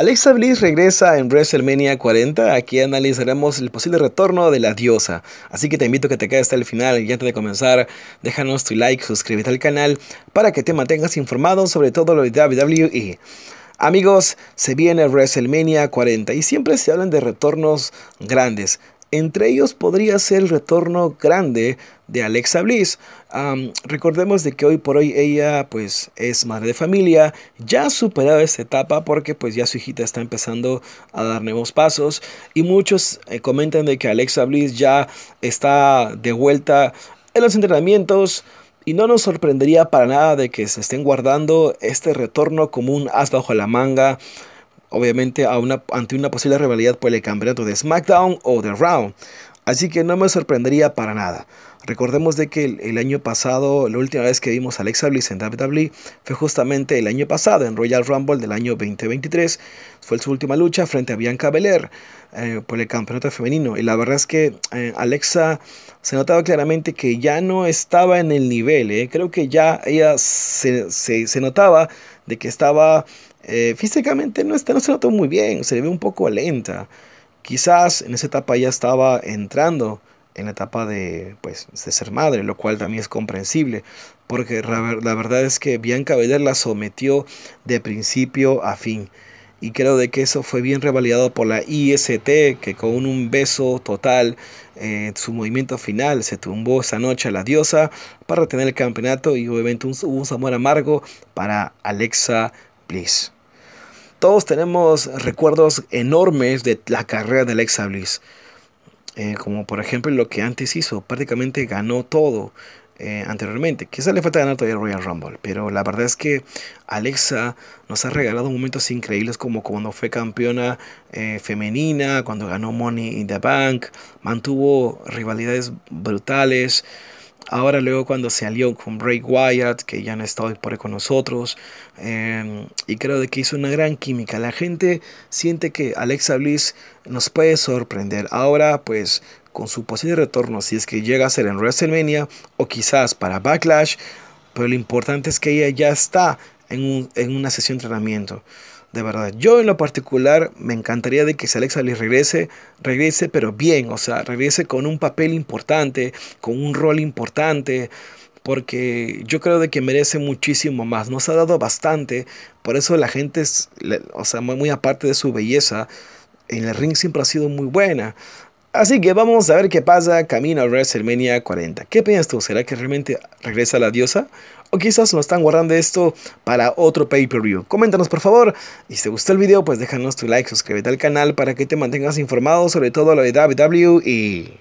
Alexa Bliss regresa en WrestleMania 40. Aquí analizaremos el posible retorno de la diosa. Así que te invito a que te quedes hasta el final. Y antes de comenzar, déjanos tu like, suscríbete al canal para que te mantengas informado sobre todo lo de WWE. Amigos, se viene WrestleMania 40 y siempre se hablan de retornos grandes. Entre ellos podría ser el retorno grande de Alexa Bliss. recordemos de que hoy por hoy ella pues es madre de familia, ya ha superado esta etapa porque pues ya su hijita está empezando a dar nuevos pasos y muchos eh, comentan de que Alexa Bliss ya está de vuelta en los entrenamientos, y no nos sorprendería para nada de que se estén guardando este retorno como un as bajo la manga obviamente ante una posible rivalidad por el campeonato de SmackDown o de Raw. Así que no me sorprendería para nada. Recordemos de que el, año pasado, la última vez que vimos a Alexa Bliss en WWE fue justamente el año pasado, en Royal Rumble del año 2023. Fue su última lucha frente a Bianca Belair eh, por el campeonato femenino. Y la verdad es que eh, Alexa se notaba claramente que ya no estaba en el nivel. Eh. Creo que ya ella se notaba de que estaba eh, físicamente no, está, no se notó muy bien, se le ve un poco lenta. Quizás en esa etapa ya estaba entrando en la etapa de, pues, de ser madre, lo cual también es comprensible, porque la verdad es que Bianca Belair la sometió de principio a fin. Y creo de que eso fue bien revalidado por la IST, que con un beso total, eh, en su movimiento final, se tumbó esa noche a la diosa para retener el campeonato y obviamente un, un amor amargo para Alexa Bliss. Todos tenemos recuerdos enormes de la carrera de Alexa Bliss. Eh, como por ejemplo lo que antes hizo, prácticamente ganó todo eh, anteriormente. Quizá le falta ganar todavía Royal Rumble, pero la verdad es que Alexa nos ha regalado momentos increíbles como cuando fue campeona eh, femenina, cuando ganó Money in the Bank, mantuvo rivalidades brutales. Ahora luego cuando se alió con Ray Wyatt, que ya han estado por ahí con nosotros, em, y creo de que hizo una gran química. La gente siente que Alexa Bliss nos puede sorprender. Ahora pues con su posible retorno, si es que llega a ser en WrestleMania o quizás para Backlash, pero lo importante es que ella ya está en, en una sesión de entrenamiento. De verdad, yo en lo particular me encantaría de que Alexa le regrese, regrese pero bien, o sea, regrese con un papel importante, con un rol importante, porque yo creo de que merece muchísimo más, nos ha dado bastante, por eso la gente, o sea, muy aparte de su belleza, en el ring siempre ha sido muy buena. Así que vamos a ver qué pasa camino a WrestleMania 40. ¿Qué piensas tú? ¿Será que realmente regresa la diosa? O quizás nos están guardando esto para otro pay-per-view. Coméntanos por favor. Y si te gustó el video, pues déjanos tu like, suscríbete al canal para que te mantengas informado sobre todo lo de WWE y...